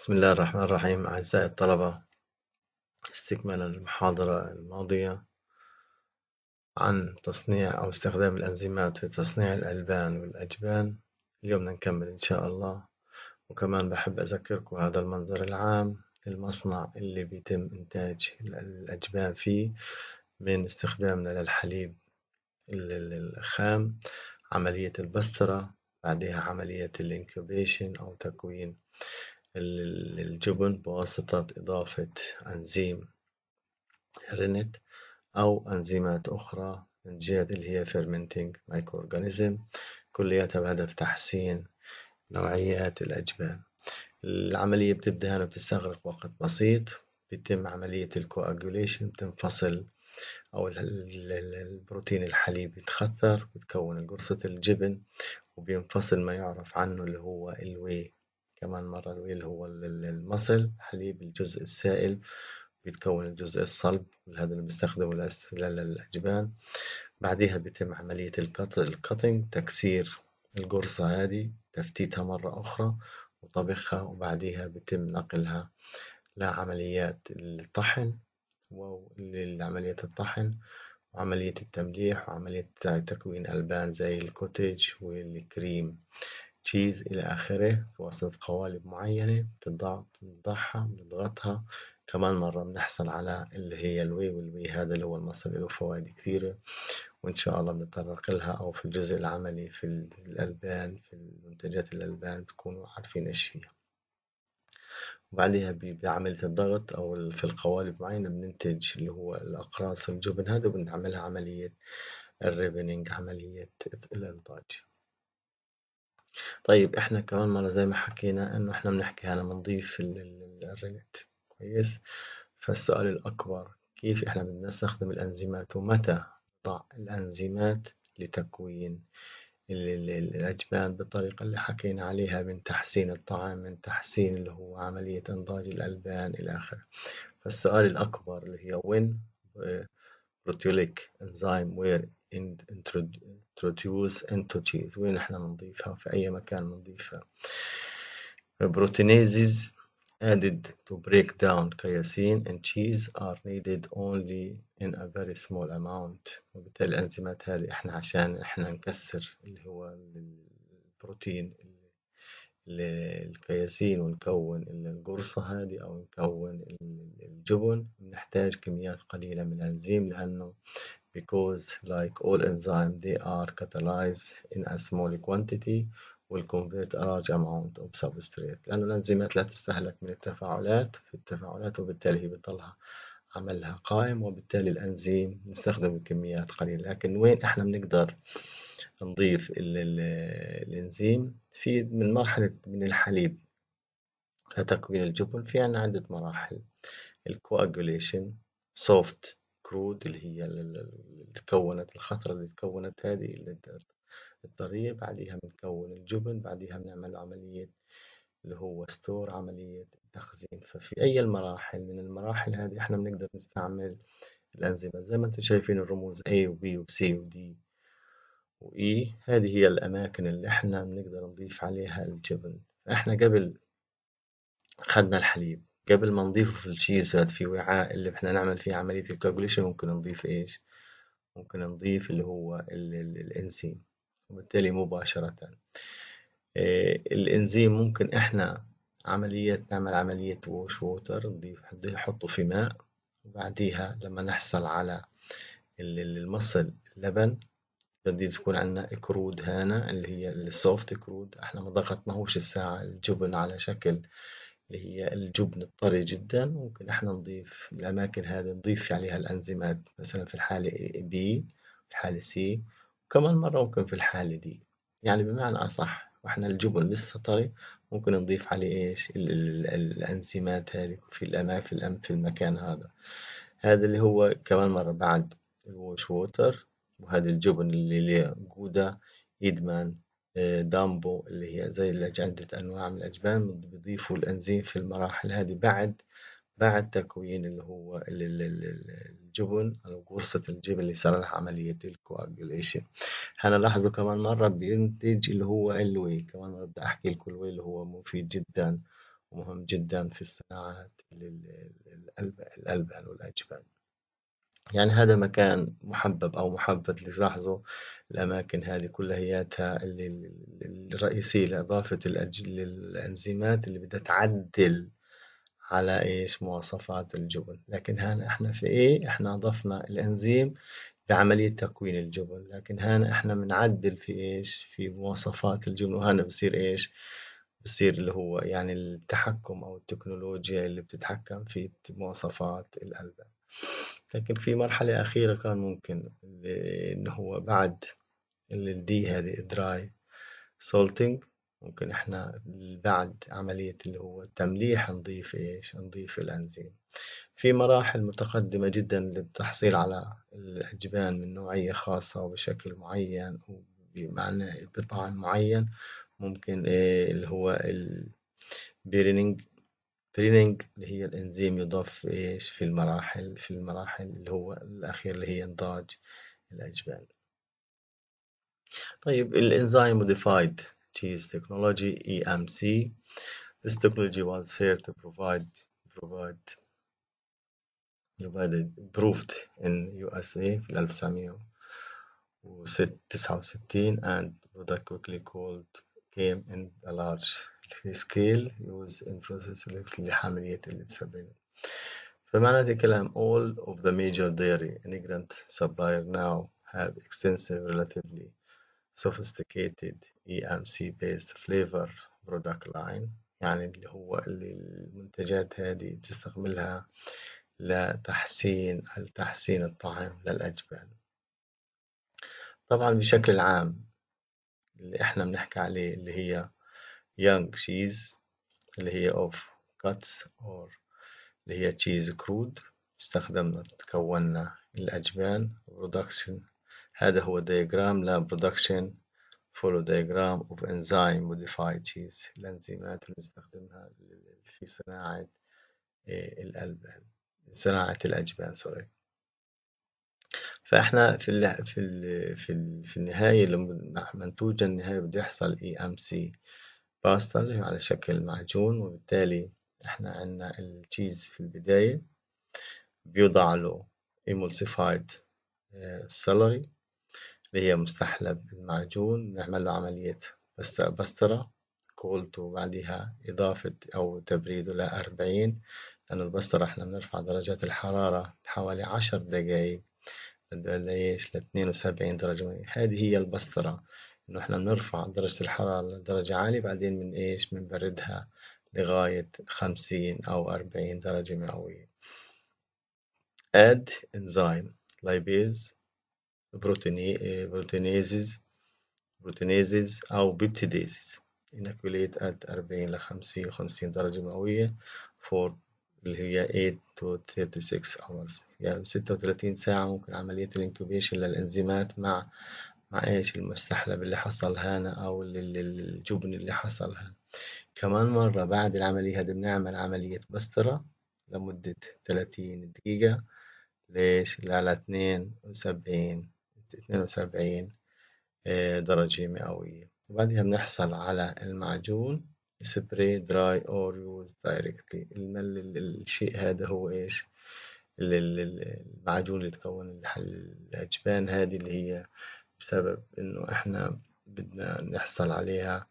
بسم الله الرحمن الرحيم أعزائي الطلبة استكمالا المحاضرة الماضية عن تصنيع أو استخدام الأنزيمات في تصنيع الألبان والأجبان اليوم نكمل إن شاء الله وكمان بحب أذكركم هذا المنظر العام المصنع اللي بيتم إنتاج الأجبان فيه من استخدامنا للحليب الخام عملية البسترة بعدها عملية الانكوبيشن أو تكوين الجبن بواسطة إضافة أنزيم رينت أو أنزيمات أخرى من جهة اللي هي مايكرو أورجانيزم كلياتها بهدف تحسين نوعيات الأجبان العملية بتبدأ هنا بتستغرق وقت بسيط بيتم عملية الكواجوليشن بتنفصل أو البروتين الحليب يتخثر بتكون قرصة الجبن وبينفصل ما يعرف عنه اللي هو الوي كمان مرة الويل هو المصل حليب الجزء السائل بيتكون الجزء الصلب وهذا اللي بنستخدمه للأجبان الأجبان بعدها بيتم عملية القطن تكسير القرصة هذه تفتيتها مرة أخرى وطبخها وبعدها بيتم نقلها لعمليات الطحن وعملية الطحن وعملية التمليح وعملية تكوين ألبان زي الكوتيج والكريم تشيز إلى آخره في قوالب معينة بتضع بنضعها بنضغطها كمان مرة بنحصل على اللي هي الوي والوي هذا اللي هو المصل له فوائد كثيرة وإن شاء الله بنتطرق لها أو في الجزء العملي في الألبان في منتجات الألبان بتكونوا عارفين إيش فيها وبعدها بعملية الضغط أو في القوالب معينة بننتج اللي هو الأقراص الجبن هذا وبنعملها عملية الريبنينج عملية الإنضاج. طيب إحنا كمان مرة زي ما حكينا إنه إحنا بنحكي هنا بنضيف الريليت كويس فالسؤال الأكبر كيف إحنا بدنا نستخدم الأنزيمات ومتى نضع الأنزيمات لتكوين الأجبان بالطريقة اللي حكينا عليها من تحسين الطعام من تحسين اللي هو عملية إنضاج الألبان إلى آخره فالسؤال الأكبر اللي هي وين بروتيوليك انزيم وير introduce entities وين احنا بنضيفها في اي مكان بنضيفها uh, proteinases added to break down casein and cheese are needed only in a very small amount وبالتالي الانزيمات هذه احنا عشان احنا نكسر اللي هو البروتين الكياسين ونكون القرصة هذه أو نكون الجبن نحتاج كميات قليلة من الأنزيم لأنه because like all enzymes they are catalyzed in a small quantity will convert a large amount of substrate لأنه الأنزيمات لا تستهلك من التفاعلات في التفاعلات وبالتالي هي بتطلع عملها قائم وبالتالي الأنزيم نستخدم كميات قليلة لكن وين إحنا بنقدر نضيف ال الإنزيم في من مرحلة من الحليب لتكوين الجبن في عنا عدة مراحل الكواجوليشن سوفت الكروت اللي هي ال- ال- اللي تكونت الخطرة اللي تكونت هذه ال- الد- الطرية بعدها بنكون الجبن بعدها بنعمل عملية اللي هو ستور عملية تخزين ففي أي المراحل من المراحل هذه إحنا بنقدر نستعمل الأنزيمة زي ما أنتم شايفين الرموز A و B و C و D و E هذه هي الأماكن اللي إحنا بنقدر نضيف عليها الجبن إحنا قبل خدنا الحليب قبل ما نضيفه في الشيزات في وعاء اللي احنا نعمل فيه عملية الكالكوليشن ممكن نضيف ايش ممكن نضيف اللي هو الانزيم وبالتالي مباشرة إيه، الانزيم ممكن احنا عملية نعمل عملية ووش ووتر نضيف نحطه في ماء وبعديها لما نحصل على المصل اللبن بدي بتكون عندنا كرود هانا اللي هي السوفت كرود احنا ما ضغطناهوش الساعة الجبن على شكل اللي هي الجبن الطري جدا ممكن احنا نضيف الأماكن هذه نضيف عليها الأنزيمات مثلا في الحالة B في الحالة C وكمان مرة ممكن في الحالة D يعني بمعنى أصح واحنا الجبن لسه طري ممكن نضيف عليه إيش ال ال الأنزيمات هذه في الأماكن في, الأم في المكان هذا هذا اللي هو كمان مرة بعد الوش ووتر وهذا الجبن اللي جودة إدمان دامبو اللي هي زي عدة أنواع من الأجبان بيضيفوا الأنزيم في المراحل هذه بعد بعد تكوين اللي هو الجبن أو قرصة الجبن اللي لها عملية الكواجوليشن لاحظوا كمان مرة بينتج اللي هو الوي كمان مرة بدي أحكي لكم الوي اللي هو مفيد جدا ومهم جدا في الصناعات للألبان والأجبان يعني هذا مكان محبب أو محبب لتلاحظوا الأماكن هذه كلها هياتها اللي الرئيسية لإضافة الأنزيمات اللي بدها تعدل على إيش مواصفات الجبن لكن هان إحنا في إيه إحنا أضفنا الأنزيم بعملية تكوين الجبن لكن هان إحنا بنعدل في إيش في مواصفات الجبن وهنا بصير إيش بصير اللي هو يعني التحكم أو التكنولوجيا اللي بتتحكم في مواصفات الألبان لكن في مرحلة أخيرة كان ممكن إنه هو بعد الدي هذه دراي سولتنج ممكن احنا بعد عملية اللي هو التمليح نضيف ايش نضيف الانزيم في مراحل متقدمة جدا للتحصيل على الأجبان من نوعية خاصة وبشكل معين وبمعنى بطعم معين ممكن إيه، اللي هو البيرنينج تريننج اللي هي الإنزيم يضاف في إيش في المراحل في المراحل اللي هو الأخير اللي هي إنضاج الأجبان طيب الإنزيم modified cheese technology EMC this technology was fair to provide provide provided proved in USA في 1969 and product quickly called came in a large في scale used in process lift لحاملية الإنسولين فمعنى الكلام all of the major dairy immigrant supplier now have extensive relatively sophisticated EMC based flavor product line يعني اللي هو اللي المنتجات هذه بتستعملها لتحسين لتحسين الطعام للأجبان طبعا بشكل عام اللي احنا بنحكي عليه اللي هي young cheese اللي هي of cuts or اللي هي cheese crude استخدمنا تكوننا الأجبان production هذا هو diagram لا production follow diagram of enzyme modified cheese الأنزيمات اللي بنستخدمها في صناعة آه، الألبان صناعة الأجبان سوري فاحنا في ال في ال في, ال في النهاية لما نعم، منتوج النهاية بده يحصل اي ام سي اللي هو على شكل معجون وبالتالي احنا عنا التشيز في البداية بيوضع له ايمولسيفايد آه، سلري اللي هي مستحلب المعجون نعمل له عملية بسترة كولت وبعدها إضافة أو تبريده لأربعين لأن البسترة احنا بنرفع درجات الحرارة حوالي عشر دقايق ليش لاتنين وسبعين درجة هذه هي البسترة إنه إحنا بنرفع درجة الحرارة لدرجة عالية بعدين من إيش بنبردها لغاية خمسين أو أربعين درجة مئوية add enzyme لايبيز proteinases proteinases أو peptidases انكوليت اد 40 ل 50 50 درجة مئوية فور اللي هي 8 to 36 hours يعني 36 ساعة ممكن عملية الانكوبيشن للإنزيمات مع مع ايش المستحلب اللي حصل هانا أو ال- ال- الجبن اللي حصل هانا كمان مرة بعد العملية هادي بنعمل عملية بسطرة لمدة تلاتين دقيقة ليش؟ على اتنين وسبعين اتنين وسبعين آه، درجة مئوية وبعدها بنحصل على المعجون سبري دراي اور يوز دايركتلي المل الشيء هذا هو إيش؟ المعجون اللي تكون الأجبان هذه اللي هي بسبب إنه إحنا بدنا نحصل عليها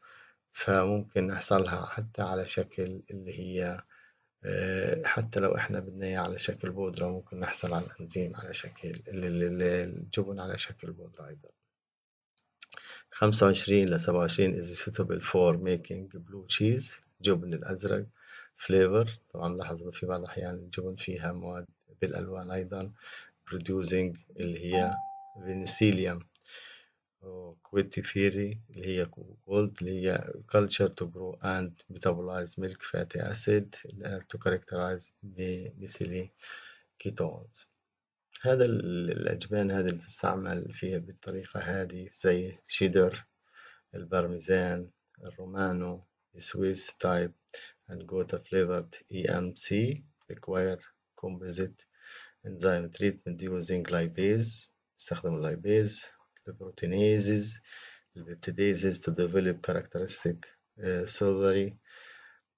فممكن نحصلها حتى على شكل اللي هي آه، حتى لو إحنا بدنا إياها على شكل بودرة ممكن نحصل على الأنزيم على شكل الجبن على شكل بودرة أيضا خمسة وعشرين لسبعة وعشرين is suitable for making blue cheese جبن الأزرق flavor طبعا لاحظ إنه في بعض الأحيان الجبن فيها مواد بالألوان أيضا producing اللي هي فينيسيليوم كويتي فيري اللي هي جولد اللي هي culture to grow and metabolize milk fatty acid to characterize مثلي كيتونز هذا الأجبان هذه اللي تستعمل فيها بالطريقة هذه زي شيدر البارميزان الرومانو السويس تايب and goat flavored EMC require composite enzyme treatment using lipase استخدم اللايبيز the proteinases, the peptidases to develop characteristic uh, cellulary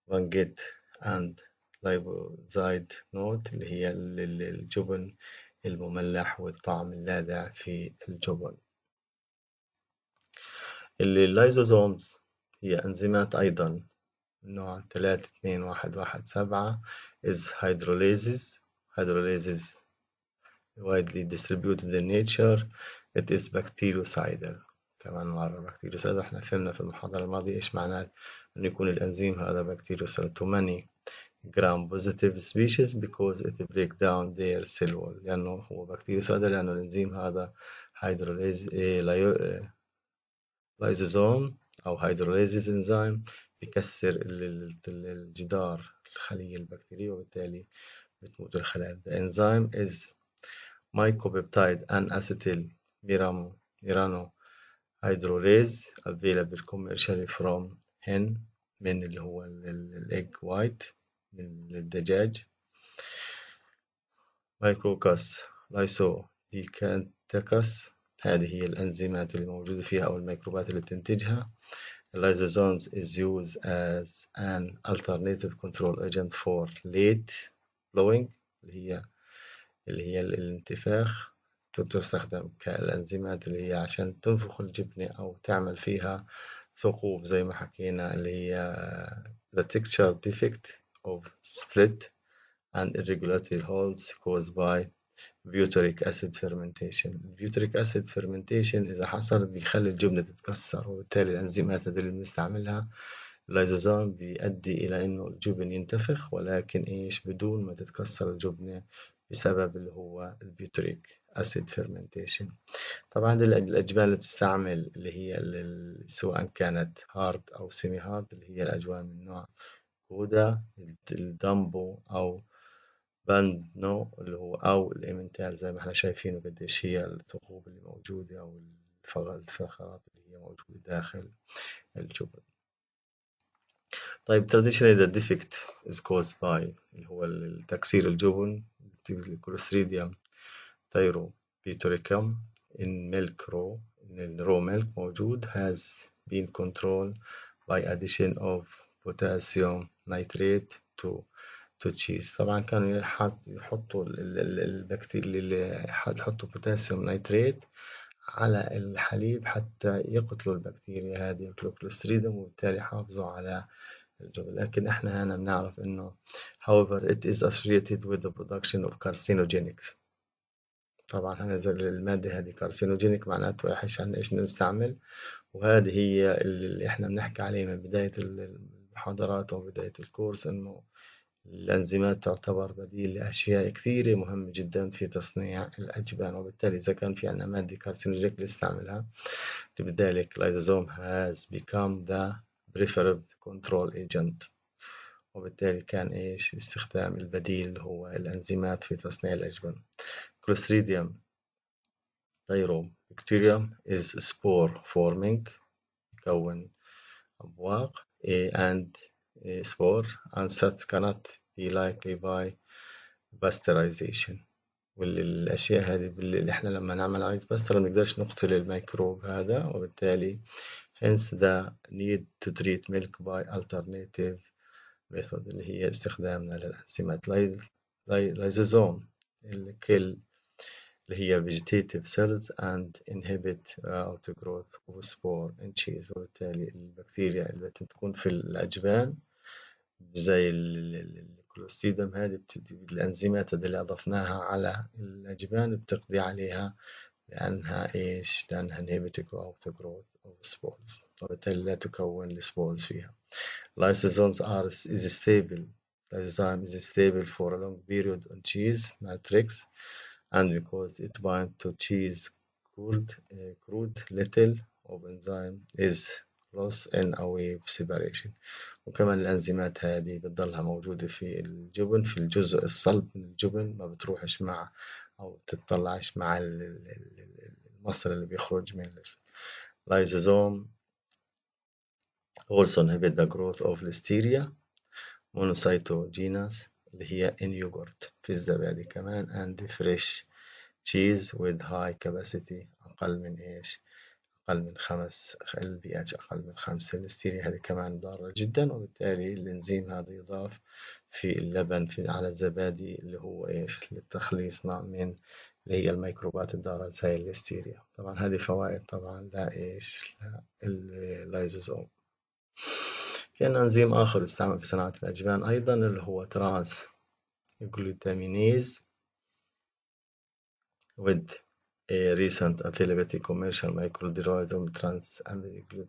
vanguard and lipozyde node اللي هي الجبن المملح والطعم اللاذع في الجبن الليزوزومز هي أنزيمات أيضا نوع تلاتة اتنين واحد واحد سبعة is hydrolases hydrolases widely distributed in nature it is bactericidal كمان مرة bactericidal احنا فهمنا في المحاضرة الماضية ايش معناه انه يكون الانزيم هذا bactericidal to many gram positive species because it break down their cell wall لأنه هو bactericidal لأنه الانزيم هذا hydrolase lysosome أو hydrolases enzyme بكسر الجدار الخلية البكتيرية وبالتالي بتموت الخلايا. The enzyme is mycopeptide and acetyl ميرانو هيدروليز available commercially from hen من اللي هو الإيج وايت من الدجاج مايكروكاس لايسو ديكانتاكاس هذه هي الأنزيمات اللي موجودة فيها أو الميكروبات اللي بتنتجها Lysosomes is used as an alternative control agent for late blowing اللي هي اللي هي الانتفاخ تستخدم كالأنزيمات اللي هي عشان تنفخ الجبنة أو تعمل فيها ثقوب زي ما حكينا اللي هي آه, the texture defect of split and irregularity holes caused by butyric acid fermentation butyric acid fermentation إذا حصل بيخلي الجبنة تتكسر وبالتالي الأنزيمات اللي بنستعملها اللايزوزام بيؤدي إلى إنه الجبن ينتفخ ولكن إيش بدون ما تتكسر الجبنة بسبب اللي هو البيوتريك اسيد فيرمنتيشن طبعا الاجبان الاجبال اللي بتستعمل اللي هي سواء كانت هارد او سيمي هارد اللي هي الاجوال من نوع كودا الدامبو او باند نو اللي هو او الامنتال زي ما احنا شايفين قديش هي الثقوب اللي موجوده او الفخرات اللي هي موجوده داخل الجبن طيب traditionally the defect is caused by اللي هو تكسير الجبن الكلوستريديوم تايرو بيتوريكم in milk row in raw milk موجود has been controlled by addition of potassium nitrate to to cheese طبعا كانوا يحطوا البكتيريا اللي يحطوا بوتاسيوم نيتريت على الحليب حتى يقتلوا البكتيريا هذه الكلوستريدوم وبالتالي يحافظوا على الجبل لكن احنا هنا بنعرف انه however it is associated with the production of carcinogenic طبعا هنزل المادة هذه carcinogenic معناته ايش ايش نستعمل وهذه هي اللي احنا بنحكي عليه من بداية المحاضرات وبداية بداية الكورس انه الأنزيمات تعتبر بديل لأشياء كثيرة مهمة جدا في تصنيع الأجبان وبالتالي إذا كان في عندنا مادة carcinogenic نستعملها لذلك لايزوزوم has become the بريفربت كنترول ايجنت وبالتالي كان ايش استخدام البديل هو الانزيمات في تصنيع الاجبن Clostridium بكتيريوم is spore forming يكون أبواق and spore and such cannot be likely by pasteurization والأشياء هذه اللي احنا لما نعمل عملية باستر ما نقدرش نقتل الميكروب هذا وبالتالي hence the need to treat milk by alternative method اللي هي استخدامنا للأنسيمات لايزوزوم اللي kill اللي هي vegetative cells and inhibit outgrowth uh, of spore in cheese وبالتالي البكتيريا اللي بتكون في الأجبان زي الكلوستيدم هذه بتدي الأنزيمات اللي أضفناها على الأجبان بتقضي عليها لأنها إيش؟ لأنها inhibitor growth growth of spores وبالتالي لا تكون spores فيها lysosomes are is stable lysosome is stable for a long period on cheese matrix and because it binds to cheese crude, uh, crude little of enzyme is loss in a wave separation وكمان الأنزيمات هذه بتضلها موجودة في الجبن في الجزء الصلب من الجبن ما بتروحش مع أو تطلعش مع المصر اللي بيخرج من اللايزوزوم also inhibit the growth of listeria monocytogenes اللي هي in yogurt في الزبادي كمان and fresh cheese with high capacity أقل من إيش؟ أقل من خمس ال اتش أقل من خمسة الستيريا هذه كمان ضارة جدا وبالتالي الإنزيم هذا يضاف في اللبن في على الزبادي اللي هو إيش لتخليصنا من اللي هي الميكروبات الضارة زي الليستيريا طبعا هذه فوائد طبعا لا إيش اللايزوزوم في عندنا إنزيم آخر يستعمل في صناعة الأجبان أيضا اللي هو ترانس جلوتامينيز ود a recent availability commercial microderivative trans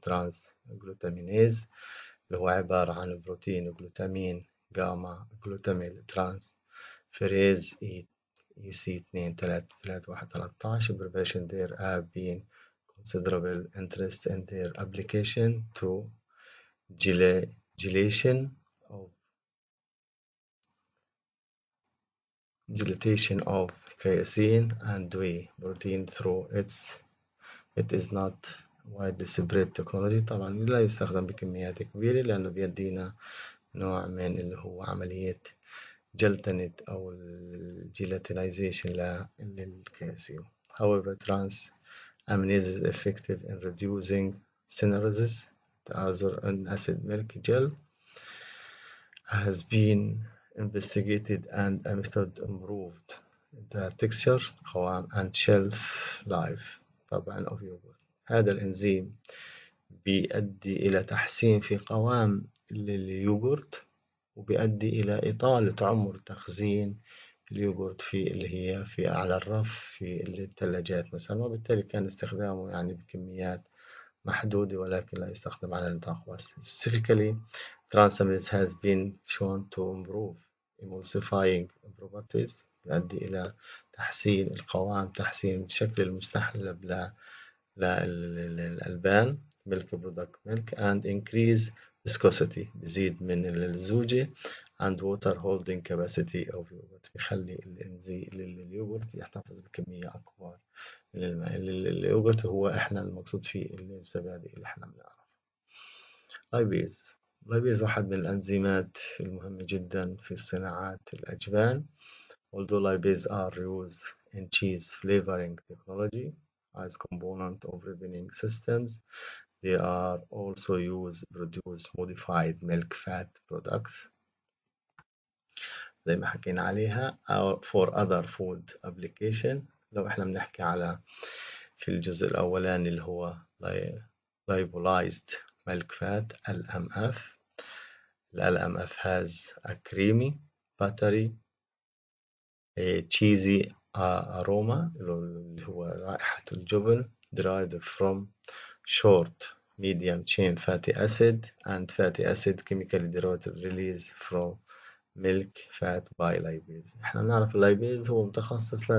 trans glutaminase اللي هو عبارة عن بروتين وجلوتامين جاما جلوتاميل ترانس فريز اي اي سي 2 3 3 1 13 بريفيشن دير هاف بين كونسيدرابل انترست ان دير ابلكيشن تو جيليشن او جيليتيشن اوف كيسين اند وي بروتين ثرو اتس it is not widely spread technology طبعا لا يستخدم بكميات كبيره لانه بيدينا نوع من اللي هو عملية جلطنة أو الجيلاتينيزيشن للكالسيوم however trans is effective in reducing synthesis the other an acid milk gel has been investigated and a method improved the texture قوام and shelf life طبعا of yogurt هذا الإنزيم بيؤدي إلى تحسين في قوام لليوغورت وبيؤدي إلى إطالة عمر تخزين اليوغورت في اللي هي في أعلى الرف في الثلاجات مثلا وبالتالي كان استخدامه يعني بكميات محدودة ولكن لا يستخدم على واسع specifically transaminase has been shown to improve emulsifying properties يؤدي إلى تحسين القوام تحسين شكل المستحلب للألبان milk product milk and increase viscosity بيزيد من الزوجة and water holding capacity of yogurt بيخلي الانزي اليوجرت يحتفظ بكمية أكبر من الماء اليوغورت هو إحنا المقصود فيه الزبادي اللي إحنا بنعرفه لايبيز لايبيز واحد من الأنزيمات المهمة جدا في صناعات الأجبان although lipase are used in cheese flavoring technology as component of ripening systems They are also used to produce modified milk fat products زي ما حكينا عليها or for other food application لو احنا بنحكي على في الجزء الأولاني اللي هو lipolyzed milk fat LMF LMF has a creamy buttery a cheesy aroma اللي هو رائحة الجبن derived from short, medium chain fatty acid and fatty acid chemically derived release from milk fat by lipase احنا بنعرف اللايبيز هو متخصص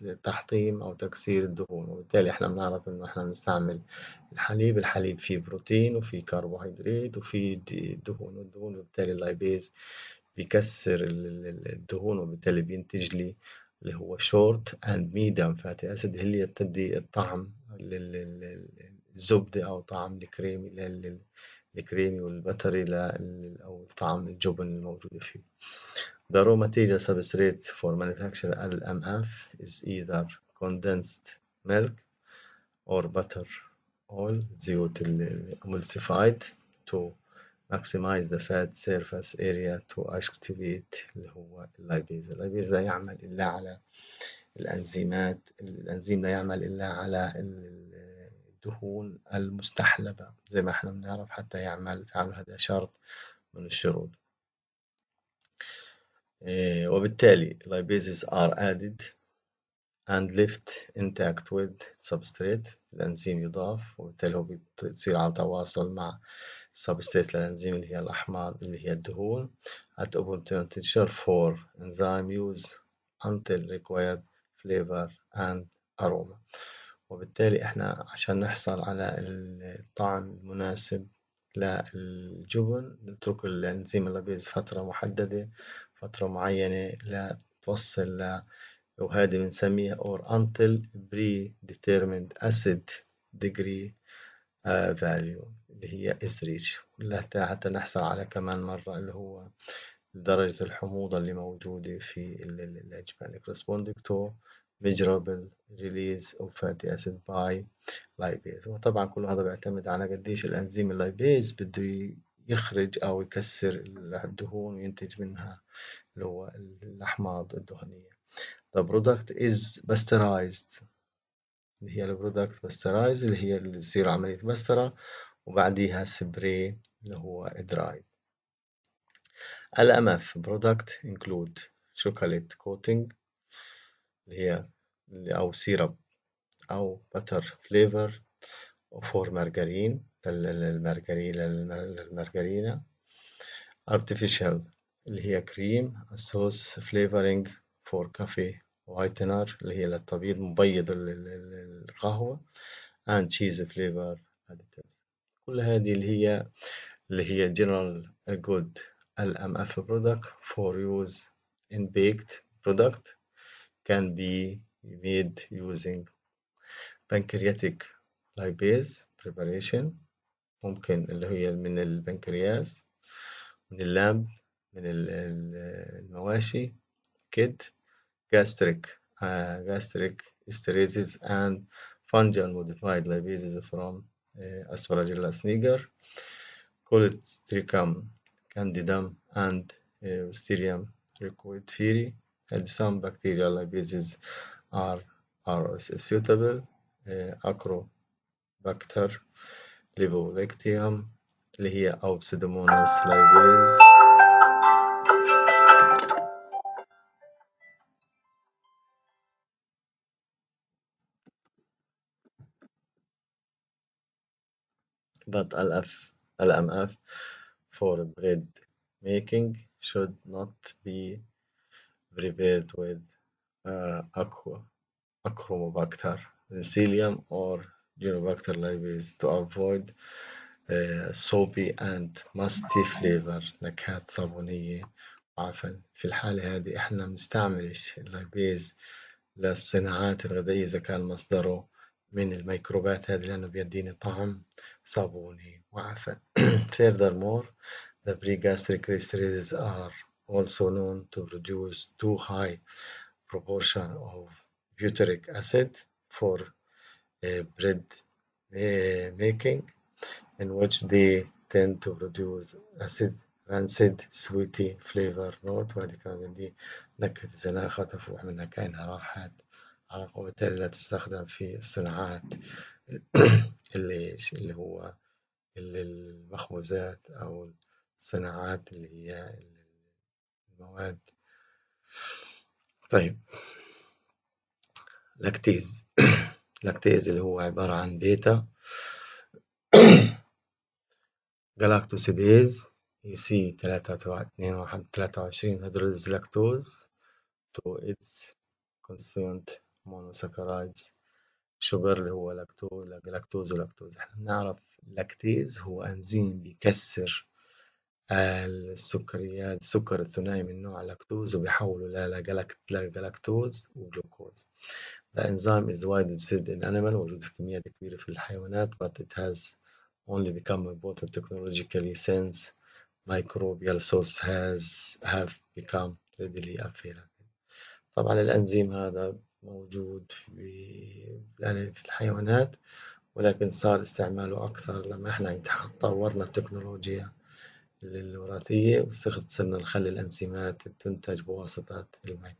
لتحطيم او تكسير الدهون وبالتالي احنا بنعرف انه احنا بنستعمل الحليب الحليب فيه بروتين وفيه كربوهيدرات وفيه دهون والدهون وبالتالي اللايبيز بيكسر الدهون وبالتالي بينتج لي اللي هو شورت اند ميديم فاتي اسيد اللي بتدي الطعم لل الزبدة أو طعم الكريمي الكريمي والبتري لل أو طعم الجبن الموجودة فيه. The raw material substrate for manufacture LMF is either condensed milk or butter oil زيوت emulsified to maximize the fat surface area to activate اللي هو اللايبيز اللايبيز لا يعمل إلا على الأنزيمات الأنزيم لا يعمل إلا على الدهون المستحلبة زي ما احنا بنعرف حتى يعمل فعل هذا شرط من الشروط إيه، وبالتالي libases are added and left intact with substrate الأنزيم يضاف وبالتالي هو بتصير على تواصل مع substrate للأنزيم اللي هي الأحماض اللي هي الدهون at open temperature for enzyme use until required flavor and aroma وبالتالي إحنا عشان نحصل على الطعم المناسب للجبن نترك الإنزيم اللبيز فترة محددة فترة معينة لتوصل ل وهذه بنسميها or until predetermined acid degree uh, value اللي هي is reached لحتى حتى نحصل على كمان مرة اللي هو درجة الحموضة اللي موجودة في الأجبان corresponding measurable release of fatty acid by lipase وطبعا كل هذا بيعتمد على قديش الانزيم اللايبيز بده يخرج او يكسر الدهون وينتج منها اللي هو الاحماض الدهنيه The product is pasteurized اللي هي البرودكت باسترايز اللي هي اللي تصير عملية بسترة وبعديها سبري اللي هو دراي الأمف برودكت انكلود شوكولات كوتينج اللي هي أو سيرب أو بتر فليفر فور مارجرين للمارجرين للمارجرينة artificial اللي هي كريم الصوص flavoring فور كافي وايتنر اللي هي للتبييض مبيض القهوة and cheese flavor additives كل هذه اللي هي اللي هي general good LMF product for use in baked product can be made using pancreatic lipase preparation ممكن اللي هي من البنكرياس من اللامب من المواشي كد gastric uh, gastric esterases, and fungal modified lipases from uh, Aspergillus niger colitricum, candidum and uh, Wisteria theory and some bacterial libases are, are suitable uh, Acrobacter libolectium اللي هي أو pseudomonas but LF, LMF for bread making should not be prepared with uh, aqua, acromobacter, psyllium or genobacter libase to avoid uh, soapy and musty flavor نكهات صابونية وعفن في الحالة هذه احنا بنستعملش اللايبيز للصناعات الغذائية إذا كان مصدره من الميكروبات هذه لأنه بيديني طعم صابوني وعفن furthermore the pregastric gastric are also known to produce too high proportion of butyric acid for uh, bread uh, making in which they tend to produce acid rancid sweety flavor note وهذه كانت عندي نكهة الزناخة تفوح منها كأنها راحت على وبالتالي لا تستخدم في الصناعات اللي اللي هو المخبوزات أو الصناعات اللي هي المواد طيب لاكتيز لاكتيز اللي هو عبارة عن بيتا جلاكتوسيديز اي سي تلاتة وعشرين هيدروز لاكتوز تو اتس كونستيونت مونوساكرايدز شوجر اللي هو لاكتوز لاكتوز ولاكتوز احنا بنعرف لاكتيز هو انزيم بيكسر السكريات السكر الثنائي من نوع لاكتوز وبيحوله لجلاكتوز وجلوكوز. The enzyme is widely used in animal موجود في كميات كبيرة في الحيوانات but it has only become important technologically since microbial source has have become readily available. طبعا الأنزيم هذا موجود في يعني في الحيوانات ولكن صار استعماله أكثر لما احنا طورنا التكنولوجيا للوراثية وصيغة سن الخلل الأنزيمات تنتج بواسطة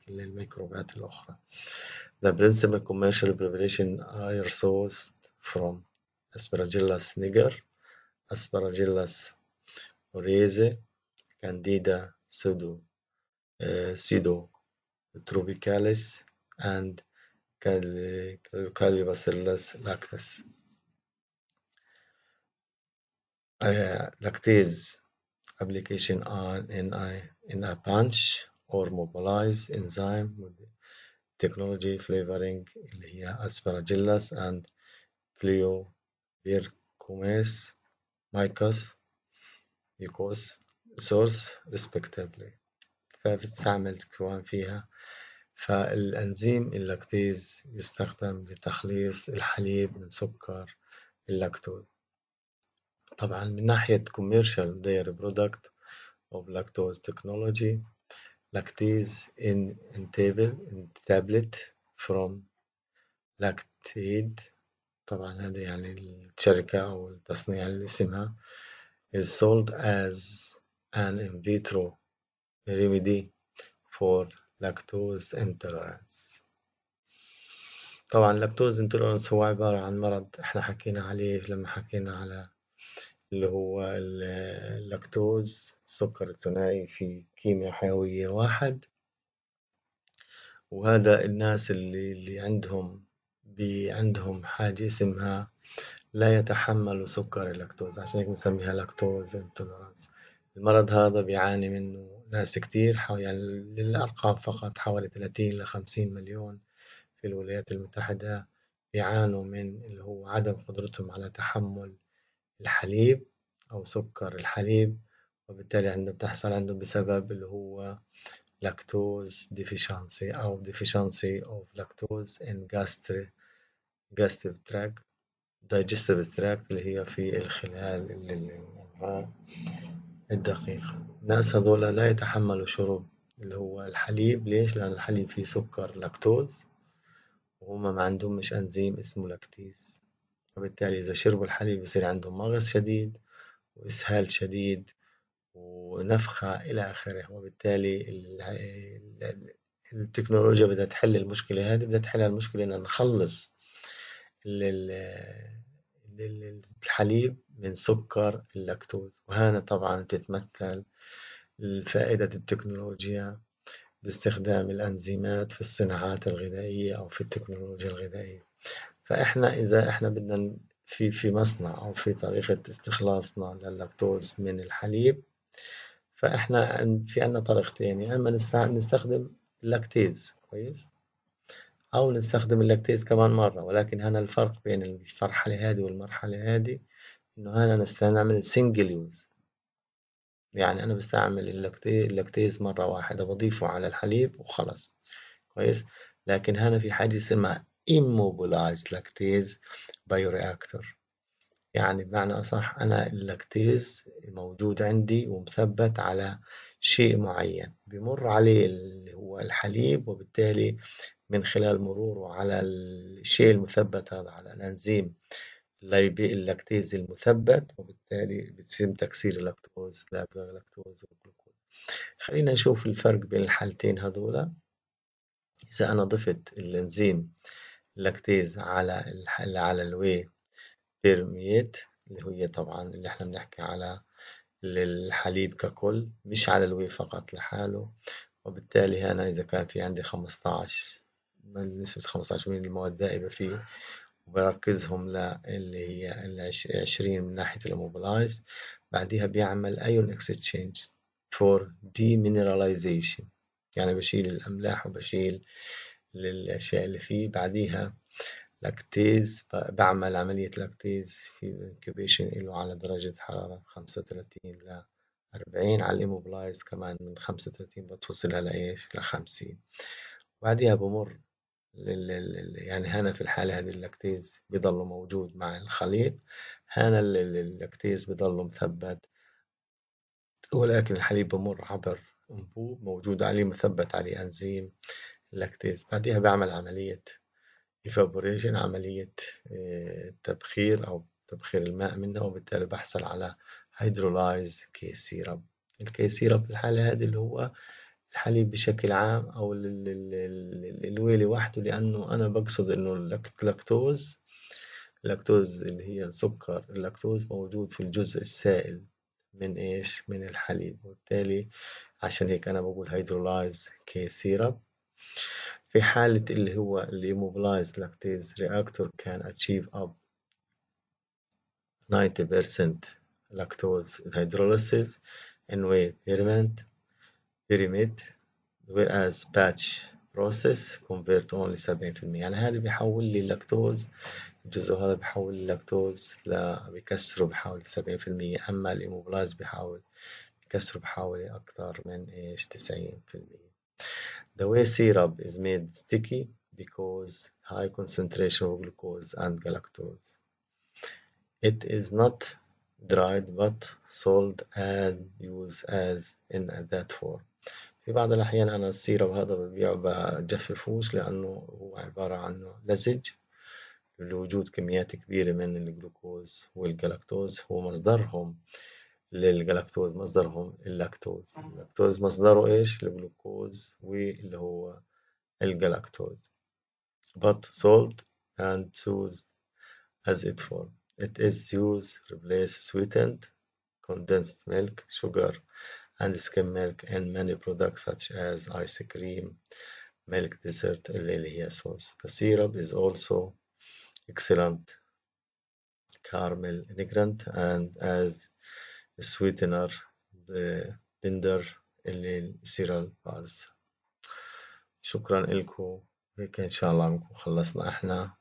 الميكروبات الأخرى. The principal commercial preparation are sourced from Aspergillus niger, Aspergillus oryzae, Candida pseudo, uh, pseudo tropicalis, and Calibacillus lactis. Uh, lactase application on in a, in a punch or mobilize enzyme with technology flavoring اللي هي and cleovercumes micus mucus source respectively فبتستعمل كمان فيها فالأنزيم اللاكتيز يستخدم لتخليص الحليب من سكر اللاكتوز طبعا من ناحية commercial dairy product of lactose technology lactase in, in table in tablet from lactate طبعا هذا يعني الشركة أو التصنيع اللي اسمها is sold as an in vitro remedy for lactose intolerance طبعا lactose intolerance هو عبارة عن مرض احنا حكينا عليه لما حكينا على اللي هو اللاكتوز سكر الثنائي في كيمياء حيوية واحد وهذا الناس اللي, اللي عندهم بي عندهم حاجة اسمها لا يتحمل سكر اللاكتوز عشان هيك بنسميها لاكتوز انتولرانس المرض هذا بيعاني منه ناس كتير يعني للأرقام فقط حوالي 30 إلى 50 مليون في الولايات المتحدة بيعانوا من اللي هو عدم قدرتهم على تحمل الحليب أو سكر الحليب وبالتالي عندنا بتحصل عنده بسبب اللي هو لاكتوز ديفيشنسي أو ديفيشنسي اوف لاكتوز ان جاستري جاستيف تراك دايجستيف تراك اللي هي في الخلال الأمعاء الدقيقة الناس هذول لا يتحملوا شرب اللي هو الحليب ليش؟ لأن الحليب فيه سكر لاكتوز وهما ما مش أنزيم اسمه لاكتيز فبالتالي إذا شربوا الحليب بصير عندهم مغص شديد وإسهال شديد ونفخة إلى آخره وبالتالي التكنولوجيا بدها تحل المشكلة هذه بدها تحل المشكلة إن نخلص الحليب من سكر اللاكتوز وهنا طبعا بتتمثل فائدة التكنولوجيا باستخدام الأنزيمات في الصناعات الغذائية أو في التكنولوجيا الغذائية فإحنا إذا إحنا بدنا في في مصنع أو في طريقة استخلاصنا لللاكتوز من الحليب فإحنا في عنا طريقتين يا إما نستخدم اللاكتيز كويس أو نستخدم اللاكتيز كمان مرة ولكن هنا الفرق بين المرحلة هذه والمرحلة هذه إنه هنا نستعمل سنجل يوز يعني أنا بستعمل اللاكتيز مرة واحدة بضيفه على الحليب وخلص كويس لكن هنا في حاجة اسمها immobilized lactase bioreactor يعني بمعنى أصح أنا اللاكتيز موجود عندي ومثبت على شيء معين بمر عليه اللي هو الحليب وبالتالي من خلال مروره على الشيء المثبت هذا على الأنزيم اللاكتيز المثبت وبالتالي بتم تكسير اللاكتوز لاكتوز وجلوكوز خلينا نشوف الفرق بين الحالتين هذولا إذا أنا ضفت الإنزيم لاكتيز على ال على الوي بيرميت اللي هي طبعا اللي احنا بنحكي على الحليب ككل مش على الوي فقط لحاله وبالتالي هنا إذا كان في عندي 15 نسبة 15% المواد دائبة فيه وبركزهم للي هي 20 من ناحية الموبلايز بعديها بيعمل أيون اكستشينج فور ديمينراليزيشن يعني بشيل الأملاح وبشيل للأشياء اللي فيه بعديها لاكتيز بعمل عملية لاكتيز في الانكوبيشن إله على درجة حرارة خمسة ل لأربعين على الإيموبلايز كمان من خمسة وتلاتين بتوصلها لإيش لخمسين بعديها بعدها بمر يعني هنا في الحالة هذه اللاكتيز بضل موجود مع الخليط هنا اللاكتيز بضل مثبت ولكن الحليب بمر عبر أنبوب موجود عليه مثبت عليه أنزيم اللاكتيز بعديها بعمل عملية إيفابوريشن عملية آه، تبخير أو تبخير الماء منه وبالتالي بحصل على هيدرولايز كي سيرب الكي سيرب في الحالة هذه اللي هو الحليب بشكل عام أو الوي لوحده لأنه أنا بقصد إنه اللاكتوز اللاكتوز اللي هي السكر اللاكتوز موجود في الجزء السائل من إيش من الحليب وبالتالي عشان هيك أنا بقول هيدرولايز كي سيرب في حالة اللي هو ال Immobilized Lactase Reactor can achieve up 90% lactose hydrolysis in way pyramid, pyramid whereas باتش بروسيس كونفيرت اونلي 70% يعني هذا بيحول لي اللاكتوز الجزء هذا بيحول اللاكتوز ل بكسره بحوالي 70% أما الإيموبلايز بيحاول بكسره بحوالي أكثر من إيش 90% The way syrup is made sticky because high concentration of glucose and galactose. It is not dried but sold and used as in that form. في بعض الأحيان أنا السيرب هذا ببيعه بجففوش لأنه هو عبارة عن لزج لوجود كميات كبيرة من الجلوكوز والجلاكتوز هو مصدرهم للجلاكتوز مصدرهم اللاكتوز اللاكتوز مصدره ايش الجلوكوز واللي هو الجلاكتوز but salt and used as it form it is used replace sweetened condensed milk sugar and skim milk in many products such as ice cream milk dessert اللي هي sauce the syrup is also excellent caramel integrant and as سويتنر بندر اللي السيرة بارز شكرا لكم هيك ان شاء الله بنكون خلصنا احنا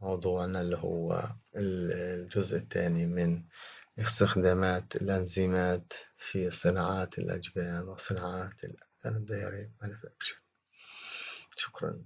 موضوعنا اللي هو الجزء الثاني من استخدامات الأنزيمات في صناعات الأجبان وصناعات الأنظمة الدائرية شكرا